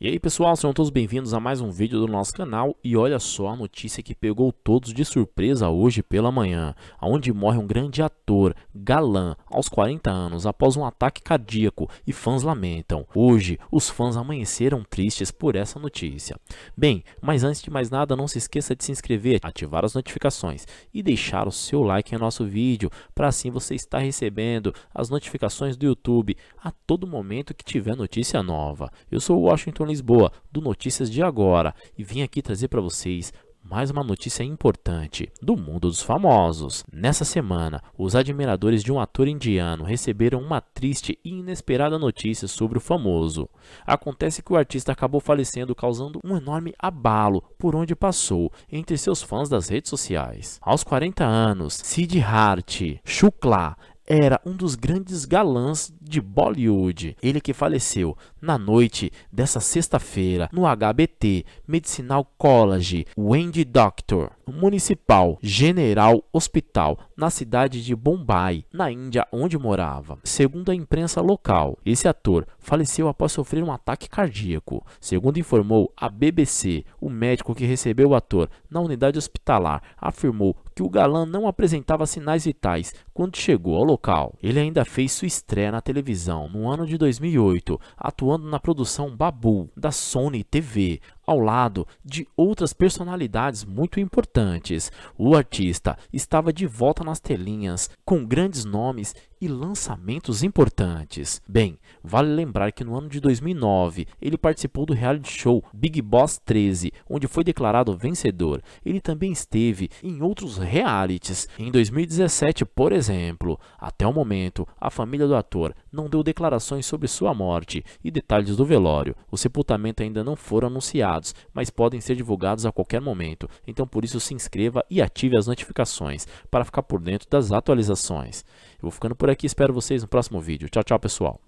E aí pessoal, sejam todos bem-vindos a mais um vídeo do nosso canal e olha só a notícia que pegou todos de surpresa hoje pela manhã, onde morre um grande ator, galã, aos 40 anos após um ataque cardíaco e fãs lamentam. Hoje, os fãs amanheceram tristes por essa notícia. Bem, mas antes de mais nada, não se esqueça de se inscrever, ativar as notificações e deixar o seu like em nosso vídeo, para assim você estar recebendo as notificações do YouTube a todo momento que tiver notícia nova. Eu sou o Washington Lisboa, do Notícias de Agora, e vim aqui trazer para vocês mais uma notícia importante do mundo dos famosos. Nessa semana, os admiradores de um ator indiano receberam uma triste e inesperada notícia sobre o famoso. Acontece que o artista acabou falecendo, causando um enorme abalo por onde passou entre seus fãs das redes sociais. Aos 40 anos, Sid Hart Shukla era um dos grandes galãs de Bollywood. Ele que faleceu na noite dessa sexta-feira no HBT Medicinal College Wendy Doctor Municipal General Hospital na cidade de Bombay, na Índia, onde morava. Segundo a imprensa local, esse ator faleceu após sofrer um ataque cardíaco. Segundo informou a BBC, o médico que recebeu o ator na unidade hospitalar afirmou que o galã não apresentava sinais vitais quando chegou ao local. Ele ainda fez sua estreia na televisão no ano de 2008, atuando na produção Babu da Sony TV, ao lado de outras personalidades muito importantes. O artista estava de volta nas telinhas, com grandes nomes e lançamentos importantes. Bem, vale lembrar que no ano de 2009 ele participou do reality show Big Boss 13, onde foi declarado vencedor. Ele também esteve em outros realities, em 2017, por exemplo. Até o momento, a família do ator não deu declarações sobre sua morte e detalhes do velório. O sepultamento ainda não foram anunciados divulgados, mas podem ser divulgados a qualquer momento, então por isso se inscreva e ative as notificações para ficar por dentro das atualizações. Eu vou ficando por aqui, espero vocês no próximo vídeo. Tchau, tchau pessoal!